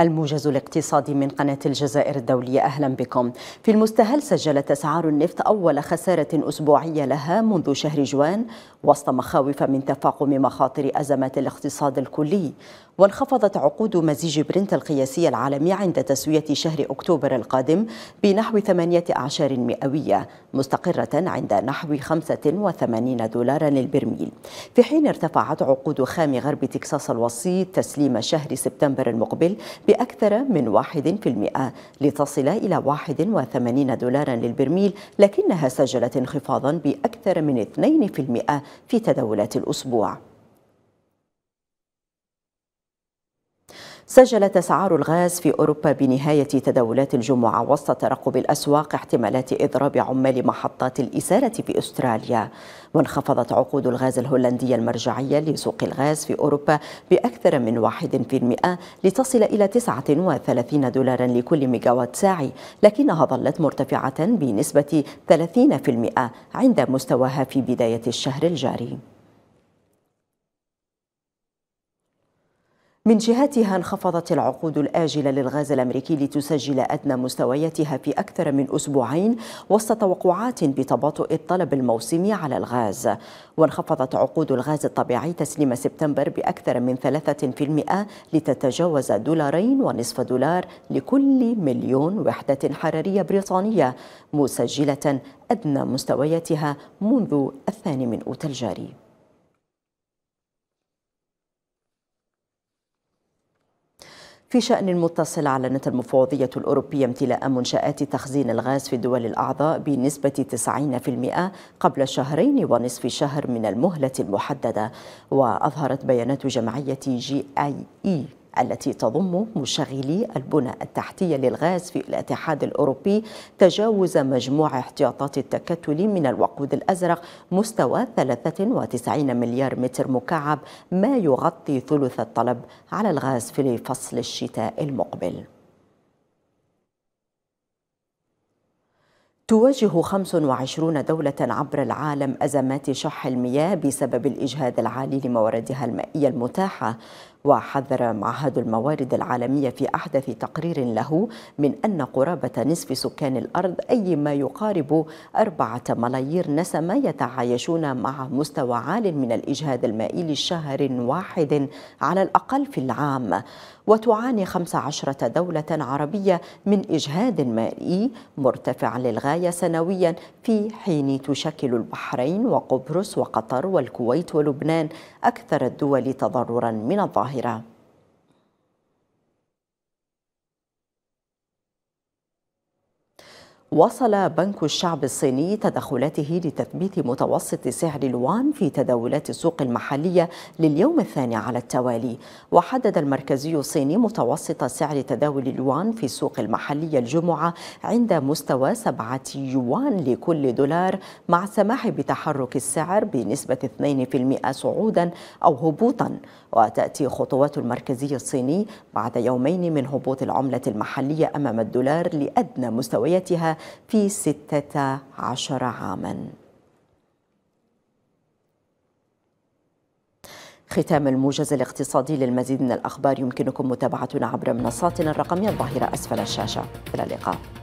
الموجز الاقتصادي من قناة الجزائر الدولية أهلا بكم في المستهل سجلت أسعار النفط أول خسارة أسبوعية لها منذ شهر جوان وسط مخاوف من تفاقم مخاطر أزمة الاقتصاد الكلي وانخفضت عقود مزيج برنت القياسي العالمي عند تسوية شهر أكتوبر القادم بنحو ثمانية أعشار مئوية مستقرة عند نحو 85 دولارا للبرميل في حين ارتفعت عقود خام غرب تكساس الوسيط تسليم شهر سبتمبر المقبل بأكثر من 1% لتصل إلى 81 دولارا للبرميل لكنها سجلت انخفاضا بأكثر من 2% في تداولات الأسبوع سجلت أسعار الغاز في أوروبا بنهاية تداولات الجمعة وسط ترقب الأسواق احتمالات إضراب عمال محطات الإسالة في أستراليا وانخفضت عقود الغاز الهولندية المرجعية لسوق الغاز في أوروبا بأكثر من 1% لتصل إلى 39 دولارا لكل ميجاوات ساعي لكنها ظلت مرتفعة بنسبة 30% عند مستواها في بداية الشهر الجاري من جهتها انخفضت العقود الآجلة للغاز الأمريكي لتسجل أدنى مستوياتها في أكثر من أسبوعين وسط توقعات بتباطؤ الطلب الموسمي على الغاز وانخفضت عقود الغاز الطبيعي تسليم سبتمبر بأكثر من 3% لتتجاوز دولارين ونصف دولار لكل مليون وحدة حرارية بريطانية مسجلة أدنى مستوياتها منذ الثاني من أوت الجاري في شأن متصل أعلنت المفوضية الأوروبية امتلاء منشآت تخزين الغاز في الدول الأعضاء بنسبة 90% قبل شهرين ونصف شهر من المهلة المحددة وأظهرت بيانات جمعية جي آي إي التي تضم مشغلي البنى التحتية للغاز في الاتحاد الأوروبي تجاوز مجموع احتياطات التكتل من الوقود الأزرق مستوى 93 مليار متر مكعب ما يغطي ثلث الطلب على الغاز في فصل الشتاء المقبل تواجه 25 دولة عبر العالم أزمات شح المياه بسبب الإجهاد العالي لمواردها المائية المتاحة وحذر معهد الموارد العالمية في أحدث تقرير له من أن قرابة نصف سكان الأرض أي ما يقارب أربعة ملايير نسمة يتعايشون مع مستوى عال من الإجهاد المائي لشهر واحد على الأقل في العام وتعاني 15 دولة عربية من إجهاد مائي مرتفع للغاية سنويا في حين تشكل البحرين وقبرص وقطر والكويت ولبنان أكثر الدول تضررا من الظاهرة 하리라 وصل بنك الشعب الصيني تدخلاته لتثبيت متوسط سعر الوان في تداولات السوق المحلية لليوم الثاني على التوالي وحدد المركزي الصيني متوسط سعر تداول الوان في السوق المحلية الجمعة عند مستوى سبعة يوان لكل دولار مع السماح بتحرك السعر بنسبة 2% صعودا أو هبوطا وتأتي خطوات المركزي الصيني بعد يومين من هبوط العملة المحلية أمام الدولار لأدنى مستوياتها في ستة عشر عاماً ختام الموجز الاقتصادي للمزيد من الأخبار يمكنكم متابعتنا عبر منصاتنا الرقمية الظاهرة أسفل الشاشة إلى اللقاء